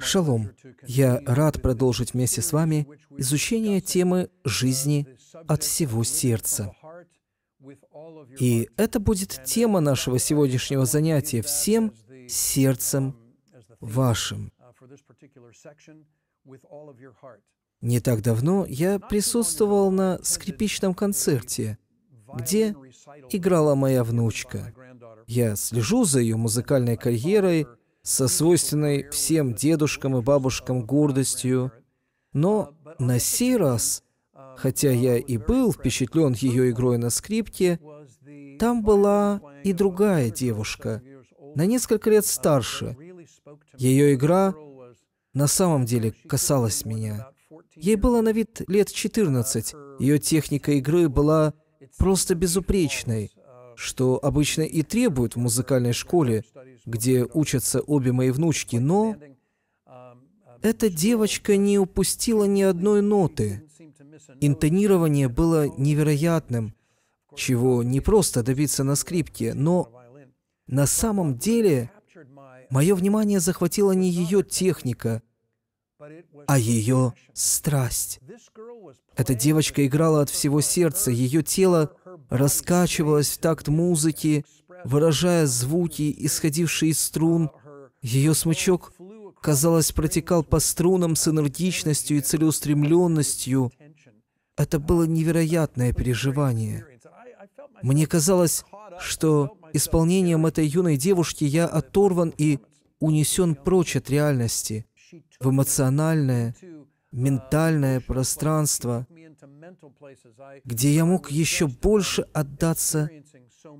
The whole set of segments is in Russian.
Шалом. Я рад продолжить вместе с вами изучение темы жизни от всего сердца. И это будет тема нашего сегодняшнего занятия всем сердцем вашим. Не так давно я присутствовал на скрипичном концерте, где играла моя внучка. Я слежу за ее музыкальной карьерой со свойственной всем дедушкам и бабушкам гордостью. Но на сей раз, хотя я и был впечатлен ее игрой на скрипке, там была и другая девушка, на несколько лет старше. Ее игра на самом деле касалась меня. Ей было на вид лет 14, ее техника игры была просто безупречной, что обычно и требуют в музыкальной школе, где учатся обе мои внучки, но эта девочка не упустила ни одной ноты. Интонирование было невероятным, чего не просто добиться на скрипке, но на самом деле мое внимание захватила не ее техника, а ее страсть. Эта девочка играла от всего сердца, ее тело раскачивалось в такт музыки, выражая звуки, исходившие из струн. Ее смычок, казалось, протекал по струнам с энергичностью и целеустремленностью. Это было невероятное переживание. Мне казалось, что исполнением этой юной девушки я оторван и унесен прочь от реальности, в эмоциональное, ментальное пространство, где я мог еще больше отдаться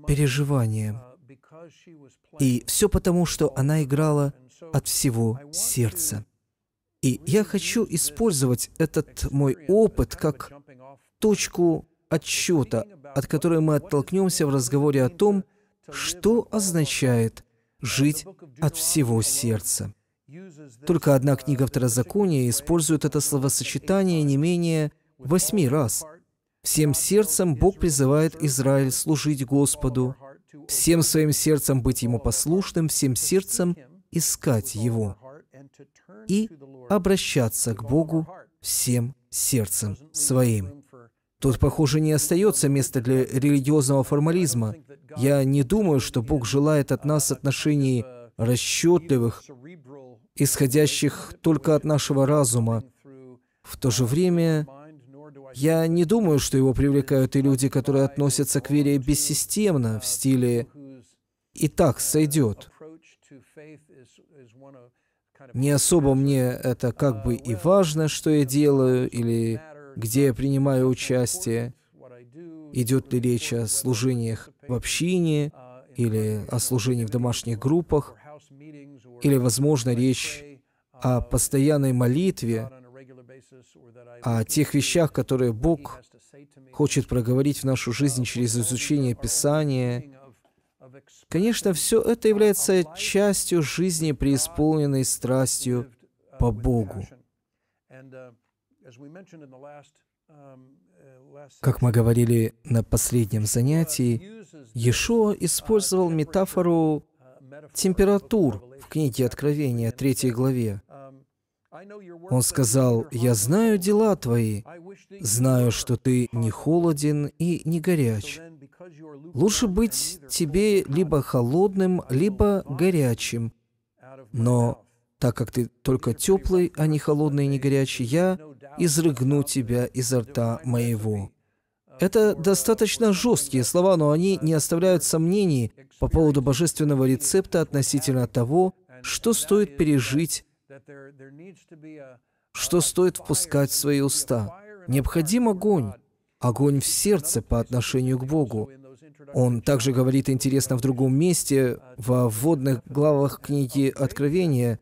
переживания И все потому, что она играла от всего сердца. И я хочу использовать этот мой опыт как точку отсчета, от которой мы оттолкнемся в разговоре о том, что означает жить от всего сердца. Только одна книга Второзакония использует это словосочетание не менее восьми раз – Всем сердцем Бог призывает Израиль служить Господу, всем своим сердцем быть Ему послушным, всем сердцем искать Его и обращаться к Богу всем сердцем своим. Тут, похоже, не остается места для религиозного формализма. Я не думаю, что Бог желает от нас отношений расчетливых, исходящих только от нашего разума. В то же время я не думаю, что его привлекают и люди, которые относятся к вере бессистемно, в стиле «и так сойдет». Не особо мне это как бы и важно, что я делаю, или где я принимаю участие. Идет ли речь о служениях в общине, или о служении в домашних группах, или, возможно, речь о постоянной молитве, о тех вещах, которые Бог хочет проговорить в нашу жизнь через изучение Писания. Конечно, все это является частью жизни, преисполненной страстью по Богу. Как мы говорили на последнем занятии, Ешо использовал метафору температур в книге Откровения, 3 главе. Он сказал, «Я знаю дела твои, знаю, что ты не холоден и не горяч. Лучше быть тебе либо холодным, либо горячим. Но так как ты только теплый, а не холодный и не горячий, я изрыгну тебя изо рта моего». Uh, Это uh, достаточно жесткие слова, но они uh, не оставляют сомнений по поводу божественного рецепта относительно того, что стоит пережить что стоит впускать в свои уста? Необходим огонь. Огонь в сердце по отношению к Богу. Он также говорит, интересно, в другом месте, во вводных главах книги Откровения,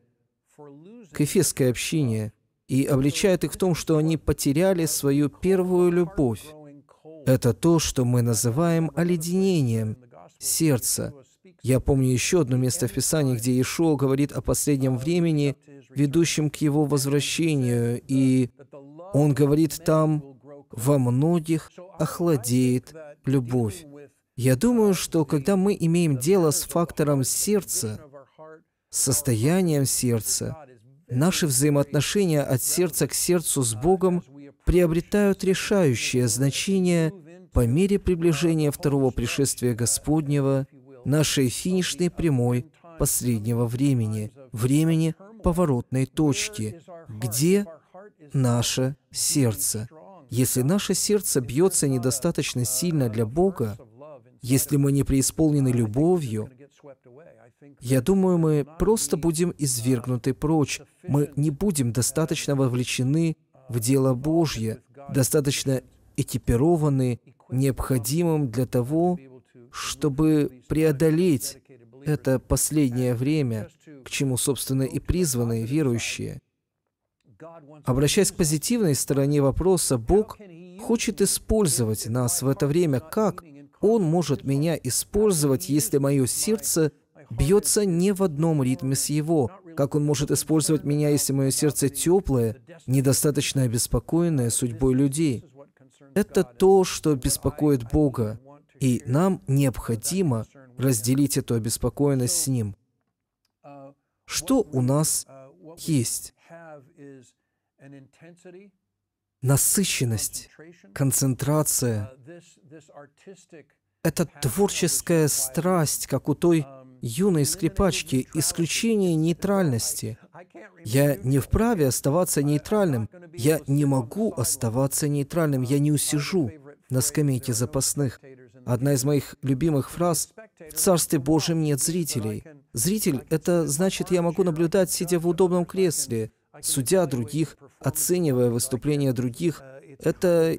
к эфесской общине, и обличает их в том, что они потеряли свою первую любовь. Это то, что мы называем оледенением сердца, я помню еще одно место в Писании, где Иешуа говорит о последнем времени, ведущем к его возвращению, и он говорит там, «Во многих охладеет любовь». Я думаю, что когда мы имеем дело с фактором сердца, состоянием сердца, наши взаимоотношения от сердца к сердцу с Богом приобретают решающее значение по мере приближения второго пришествия Господнего нашей финишной прямой последнего времени, времени поворотной точки, где наше сердце. Если наше сердце бьется недостаточно сильно для Бога, если мы не преисполнены любовью, я думаю, мы просто будем извергнуты прочь. Мы не будем достаточно вовлечены в дело Божье, достаточно экипированы необходимым для того, чтобы преодолеть это последнее время, к чему, собственно, и призваны верующие. Обращаясь к позитивной стороне вопроса, Бог хочет использовать нас в это время. Как Он может меня использовать, если мое сердце бьется не в одном ритме с Его? Как Он может использовать меня, если мое сердце теплое, недостаточно обеспокоенное судьбой людей? Это то, что беспокоит Бога. И нам необходимо разделить эту обеспокоенность с Ним. Что у нас есть? Насыщенность, концентрация, это творческая страсть, как у той юной скрипачки, исключение нейтральности. Я не вправе оставаться нейтральным. Я не могу оставаться нейтральным. Я не усижу на скамейке запасных. Одна из моих любимых фраз «В Царстве Божьем нет зрителей». Зритель — это значит, я могу наблюдать, сидя в удобном кресле, судя других, оценивая выступления других. Это,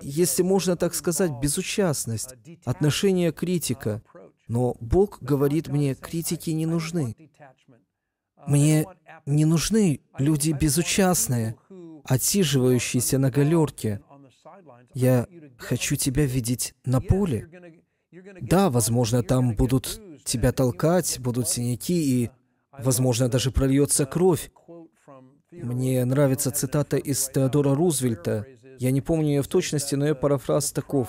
если можно так сказать, безучастность, отношение критика. Но Бог говорит мне, критики не нужны. Мне не нужны люди безучастные, отсиживающиеся на галерке, я хочу тебя видеть на поле. Да, возможно, там будут тебя толкать, будут синяки и, возможно, даже прольется кровь. Мне нравится цитата из Теодора Рузвельта. Я не помню ее в точности, но ее парафраз таков.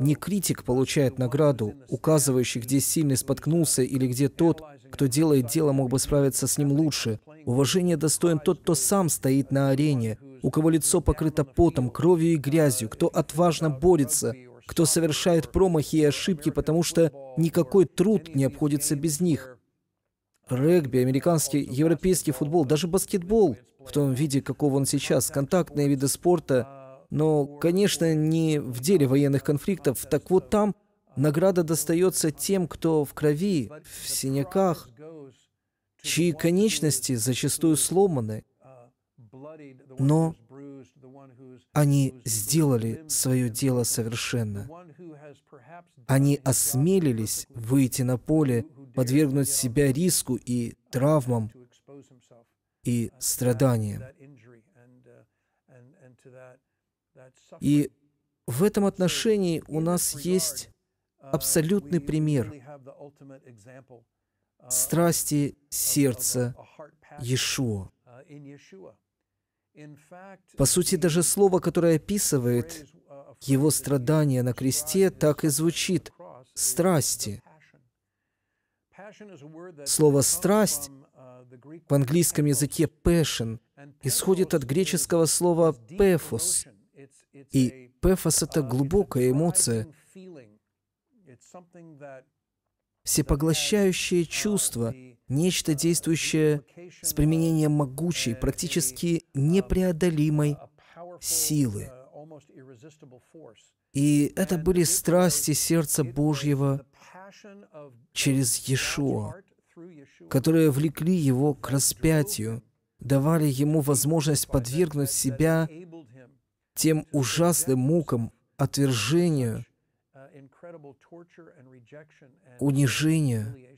«Не критик получает награду, указывающий, где сильный споткнулся или где тот, кто делает дело, мог бы справиться с ним лучше. Уважение достоин тот, кто сам стоит на арене, у кого лицо покрыто потом, кровью и грязью, кто отважно борется, кто совершает промахи и ошибки, потому что никакой труд не обходится без них. Регби, американский, европейский футбол, даже баскетбол в том виде, какого он сейчас, контактные виды спорта, но, конечно, не в деле военных конфликтов. Так вот там Награда достается тем, кто в крови, в синяках, чьи конечности зачастую сломаны, но они сделали свое дело совершенно. Они осмелились выйти на поле, подвергнуть себя риску и травмам, и страданиям. И в этом отношении у нас есть абсолютный пример uh, страсти сердца Иешуа. Uh, По сути, даже слово, которое описывает uh, его страдания на кресте, так и звучит – страсти. Слово «страсть» в английском языке «passion» исходит от греческого слова «пефос». И «пефос» — это глубокая эмоция – всепоглощающее uh, чувство, uh, нечто действующее с применением могучей, практически uh, непреодолимой силы. И это были страсти сердца Божьего через Иешуа, которые влекли его к распятию, давали ему возможность подвергнуть себя тем ужасным мукам, отвержению – унижение.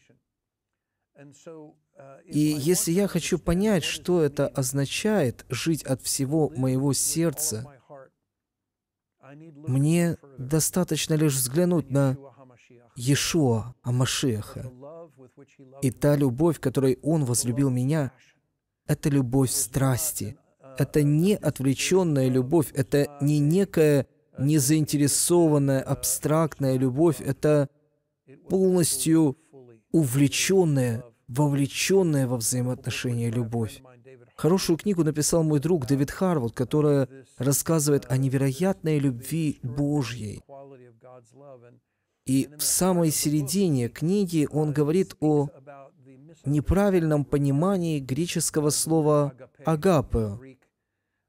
И если я хочу понять, что это означает жить от всего моего сердца, мне достаточно лишь взглянуть на Иешуа Амашеха. И та любовь, которой Он возлюбил меня, это любовь страсти. Uh, это не отвлеченная любовь, это не uh, некая незаинтересованная, абстрактная любовь — это полностью увлеченная, вовлеченная во взаимоотношения любовь. Хорошую книгу написал мой друг Дэвид Харвуд, которая рассказывает о невероятной любви Божьей. И в самой середине книги он говорит о неправильном понимании греческого слова «агапе»,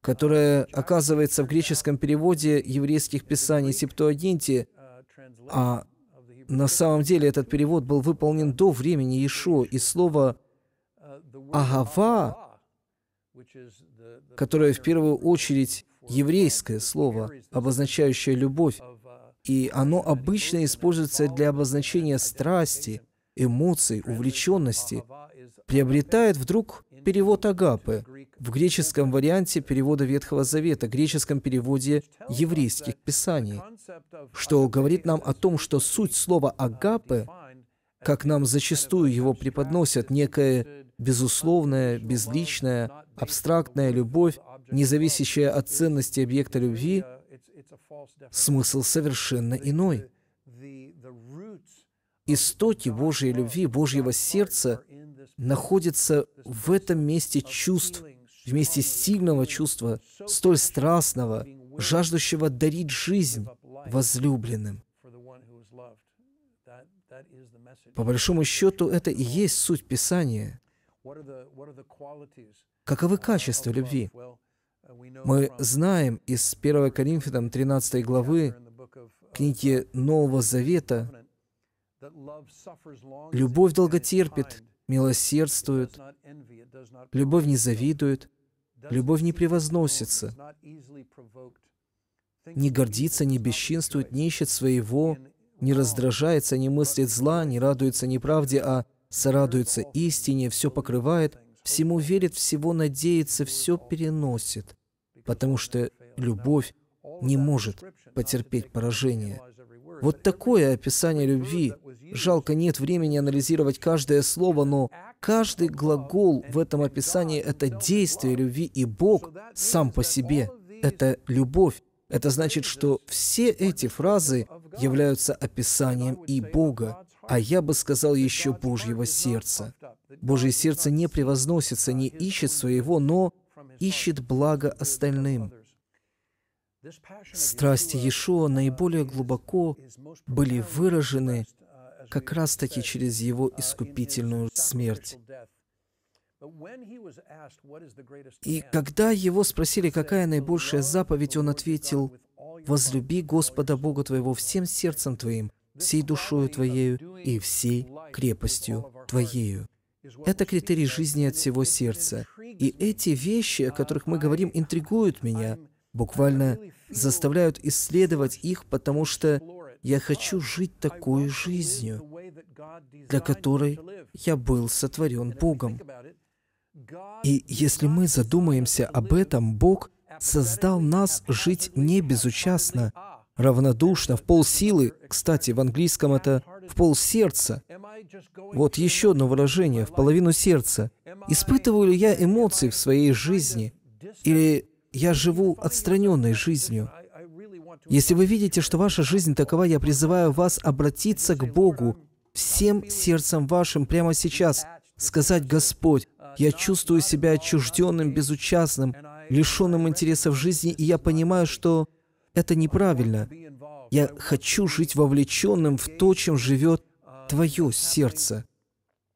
которое оказывается в греческом переводе еврейских писаний Септуагинти, а на самом деле этот перевод был выполнен до времени Иешуа, и слово «агава», которое в первую очередь еврейское слово, обозначающее любовь, и оно обычно используется для обозначения страсти, эмоций, увлеченности, приобретает вдруг перевод агапы, в греческом варианте перевода Ветхого Завета, греческом переводе еврейских писаний, что говорит нам о том, что суть слова "агапы", как нам зачастую его преподносят, некая безусловная, безличная, абстрактная любовь, не зависящая от ценности объекта любви, смысл совершенно иной. Истоки Божьей любви, Божьего сердца находятся в этом месте чувств вместе сильного чувства, столь страстного, жаждущего дарить жизнь возлюбленным. По большому счету, это и есть суть Писания. Каковы качества любви? Мы знаем из 1 Коринфянам 13 главы книги Нового Завета, любовь долготерпит, милосердствует, любовь не завидует, Любовь не превозносится, не гордится, не бесчинствует, не ищет своего, не раздражается, не мыслит зла, не радуется неправде, а сорадуется истине, все покрывает, всему верит, всего надеется, все переносит, потому что любовь не может потерпеть поражение. Вот такое описание любви. Жалко, нет времени анализировать каждое слово, но каждый глагол в этом описании — это действие любви, и Бог сам по себе — это любовь. Это значит, что все эти фразы являются описанием и Бога, а я бы сказал еще Божьего сердца. Божье сердце не превозносится, не ищет своего, но ищет благо остальным. Страсти Иешуа наиболее глубоко были выражены как раз-таки через его искупительную смерть. И когда его спросили, какая наибольшая заповедь, он ответил, «Возлюби Господа Бога твоего всем сердцем твоим, всей душою твоею и всей крепостью твоею». Это критерий жизни от всего сердца. И эти вещи, о которых мы говорим, интригуют меня, буквально заставляют исследовать их, потому что я хочу жить такой жизнью, для которой я был сотворен Богом. И если мы задумаемся об этом, Бог создал нас жить не безучастно, равнодушно, в полсилы. Кстати, в английском это в пол сердца. Вот еще одно выражение, в половину сердца. Испытываю ли я эмоции в своей жизни? Или я живу отстраненной жизнью? Если вы видите, что ваша жизнь такова, я призываю вас обратиться к Богу всем сердцем вашим прямо сейчас, сказать, «Господь, я чувствую себя отчужденным, безучастным, лишенным в жизни, и я понимаю, что это неправильно. Я хочу жить вовлеченным в то, чем живет Твое сердце,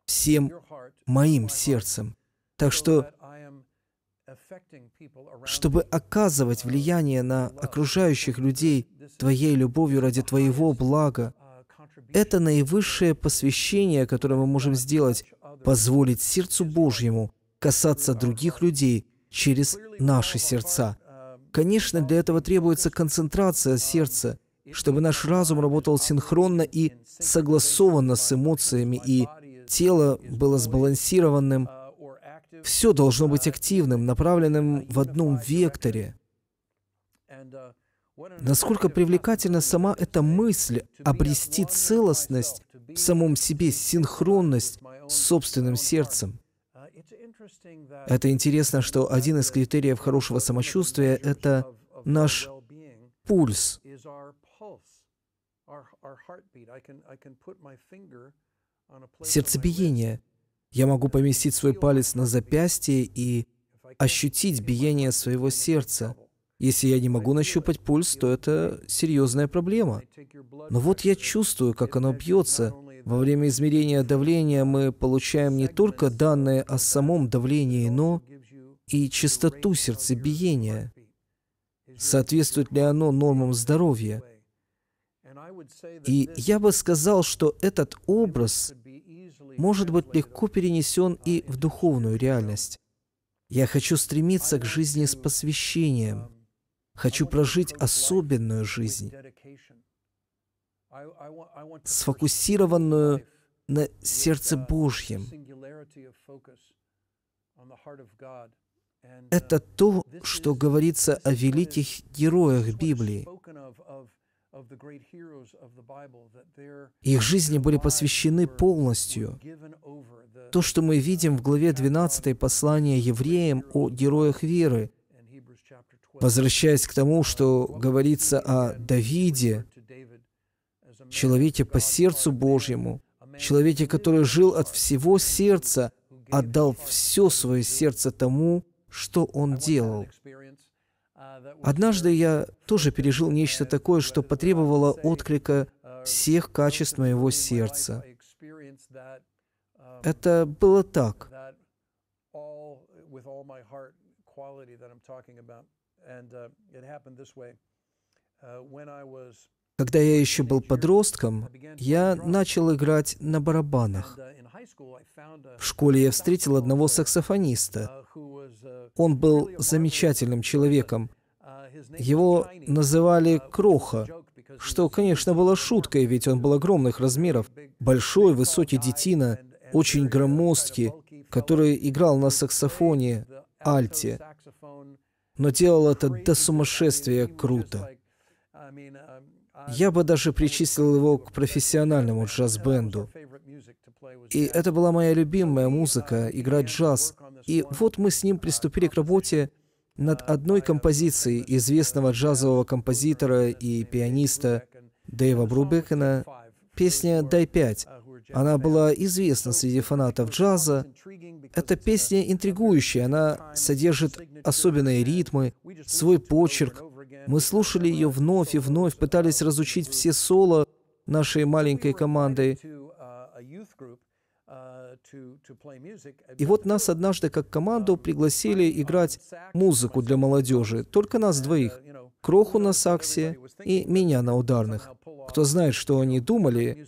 всем моим сердцем. Так что чтобы оказывать влияние на окружающих людей Твоей любовью ради Твоего блага. Uh, это наивысшее посвящение, которое мы можем uh, сделать, позволить сердцу Божьему касаться других людей через наши сердца. Um, Конечно, для этого требуется концентрация um, сердца, чтобы наш разум работал синхронно и согласованно с эмоциями, и тело было сбалансированным uh, – все должно быть активным, направленным в одном векторе. Uh, Насколько привлекательна сама эта мысль обрести целостность в самом себе, синхронность с собственным сердцем. Uh, это интересно, что один из критериев хорошего самочувствия — это наш пульс. Сердцебиение. Я могу поместить свой палец на запястье и ощутить биение своего сердца. Если я не могу нащупать пульс, то это серьезная проблема. Но вот я чувствую, как оно бьется. Во время измерения давления мы получаем не только данные о самом давлении, но и частоту сердцебиения. Соответствует ли оно нормам здоровья? И я бы сказал, что этот образ может быть легко перенесен и в духовную реальность. Я хочу стремиться к жизни с посвящением. Хочу прожить особенную жизнь, сфокусированную на сердце Божьем. Это то, что говорится о великих героях Библии. Их жизни были посвящены полностью. То, что мы видим в главе 12 послания евреям о героях веры, возвращаясь к тому, что говорится о Давиде, человеке по сердцу Божьему, человеке, который жил от всего сердца, отдал все свое сердце тому, что он делал. Однажды я тоже пережил нечто такое, что потребовало отклика всех качеств моего сердца. Это было так. Uh, uh, when I was когда я еще был подростком, я начал играть на барабанах. В школе я встретил одного саксофониста. Он был замечательным человеком. Его называли Кроха, что, конечно, было шуткой, ведь он был огромных размеров. Большой, высокий детина, очень громоздкий, который играл на саксофоне, альте. Но делал это до сумасшествия круто. Я бы даже причислил его к профессиональному джаз-бенду. И это была моя любимая музыка, играть джаз. И вот мы с ним приступили к работе над одной композицией известного джазового композитора и пианиста Дэйва Брубекена, песня «Дай пять». Она была известна среди фанатов джаза. Эта песня интригующая, она содержит особенные ритмы, свой почерк, мы слушали ее вновь и вновь, пытались разучить все соло нашей маленькой команды. И вот нас однажды как команду пригласили играть музыку для молодежи, только нас двоих, Кроху на саксе и меня на ударных. Кто знает, что они думали,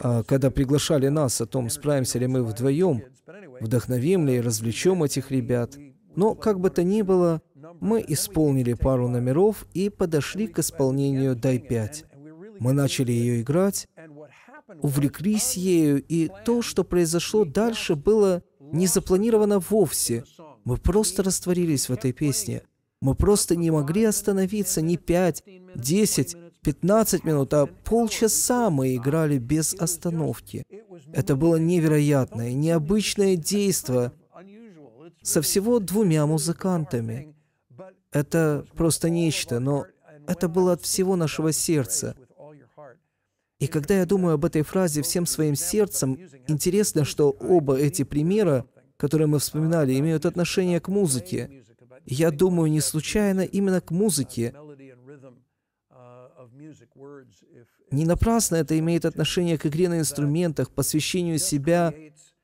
а когда приглашали нас о том, справимся ли мы вдвоем, вдохновим ли и развлечем этих ребят. Но как бы то ни было, мы исполнили пару номеров и подошли к исполнению дай пять. Мы начали ее играть, увлеклись ею, и то, что произошло дальше, было не запланировано вовсе. Мы просто растворились в этой песне. Мы просто не могли остановиться ни 5, 10, 15 минут, а полчаса мы играли без остановки. Это было невероятное, необычное действие со всего двумя музыкантами. Это просто нечто, но это было от всего нашего сердца. И когда я думаю об этой фразе всем своим сердцем, интересно, что оба эти примера, которые мы вспоминали, имеют отношение к музыке. Я думаю, не случайно именно к музыке. Не напрасно это имеет отношение к игре на инструментах, посвящению себя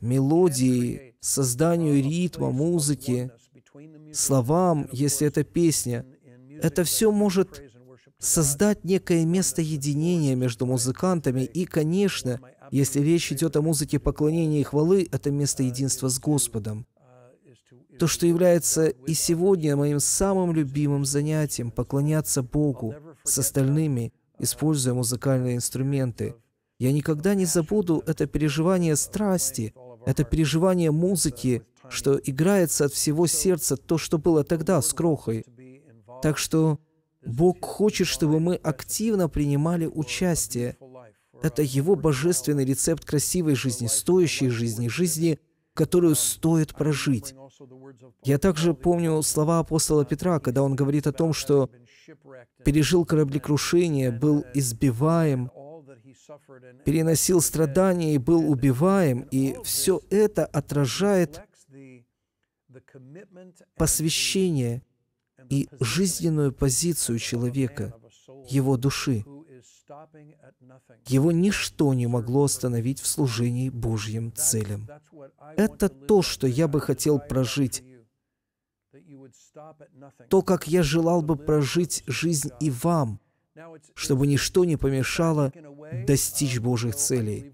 мелодии, созданию ритма, музыки словам, если это песня, это все может создать некое место единения между музыкантами. И, конечно, если речь идет о музыке поклонения и хвалы, это место единства с Господом. То, что является и сегодня моим самым любимым занятием — поклоняться Богу с остальными, используя музыкальные инструменты. Я никогда не забуду это переживание страсти, это переживание музыки, что играется от всего сердца то, что было тогда с крохой. Так что Бог хочет, чтобы мы активно принимали участие. Это Его божественный рецепт красивой жизни, стоящей жизни, жизни, которую стоит прожить. Я также помню слова апостола Петра, когда он говорит о том, что пережил кораблекрушение, был избиваем, переносил страдания и был убиваем, и все это отражает посвящение и жизненную позицию человека, его души. Его ничто не могло остановить в служении Божьим целям. Это то, что я бы хотел прожить. То, как я желал бы прожить жизнь и вам, чтобы ничто не помешало uh, достичь Божьих целей.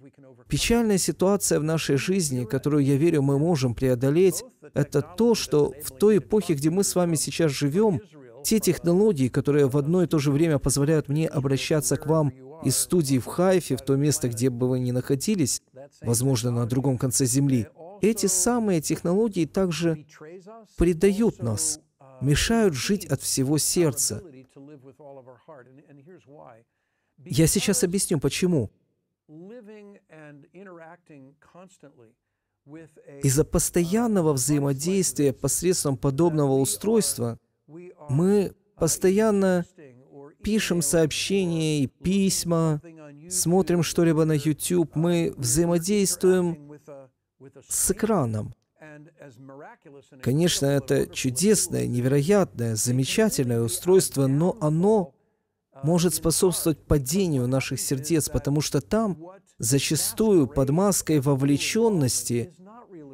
Печальная ситуация в нашей жизни, которую, я верю, мы можем преодолеть, это то, что в той эпохе, где мы с вами сейчас живем, те технологии, которые в одно и то же время позволяют мне обращаться к вам из студии в Хайфе, в то место, где бы вы ни находились, возможно, на другом конце Земли, эти самые технологии также предают нас, мешают жить от всего сердца. Я сейчас объясню, почему. Из-за постоянного взаимодействия посредством подобного устройства мы постоянно пишем сообщения и письма, смотрим что-либо на YouTube, мы взаимодействуем с экраном. Конечно, это чудесное, невероятное, замечательное устройство, но оно может способствовать падению наших сердец, потому что там Зачастую под маской вовлеченности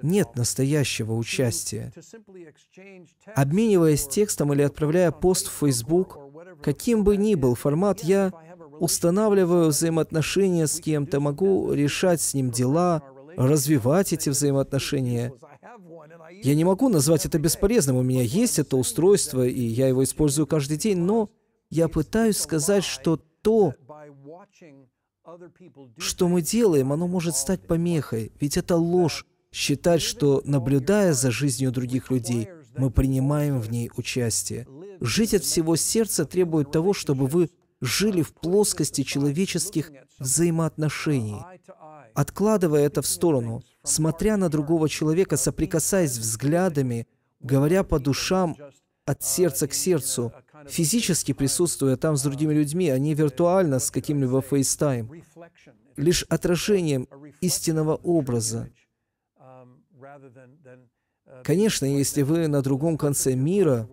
нет настоящего участия. Обмениваясь текстом или отправляя пост в Facebook, каким бы ни был формат, я устанавливаю взаимоотношения с кем-то, могу решать с ним дела, развивать эти взаимоотношения. Я не могу назвать это бесполезным, у меня есть это устройство, и я его использую каждый день, но я пытаюсь сказать, что то, что мы делаем, оно может стать помехой, ведь это ложь считать, что, наблюдая за жизнью других людей, мы принимаем в ней участие. Жить от всего сердца требует того, чтобы вы жили в плоскости человеческих взаимоотношений, откладывая это в сторону, смотря на другого человека, соприкасаясь взглядами, говоря по душам от uh, сердца к сердцу, физически присутствуя там с другими людьми, а не виртуально с каким-либо FaceTime, лишь отражением истинного образа. Конечно, если вы на другом конце мира,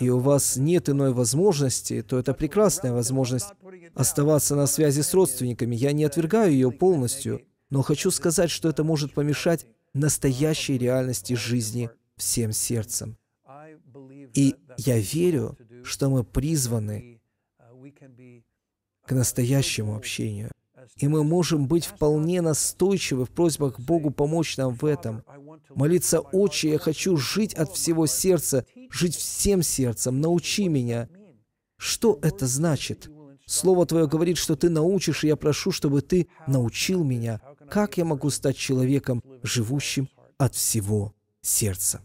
и у вас нет иной возможности, то это прекрасная возможность оставаться на связи с родственниками. Я не отвергаю ее полностью, но хочу сказать, что это может помешать настоящей реальности жизни всем сердцем. И я верю, что мы призваны к настоящему общению. И мы можем быть вполне настойчивы в просьбах Богу помочь нам в этом. Молиться «Отче, я хочу жить от всего сердца, жить всем сердцем, научи меня». Что это значит? Слово Твое говорит, что Ты научишь, и я прошу, чтобы Ты научил меня, как я могу стать человеком, живущим от всего сердца.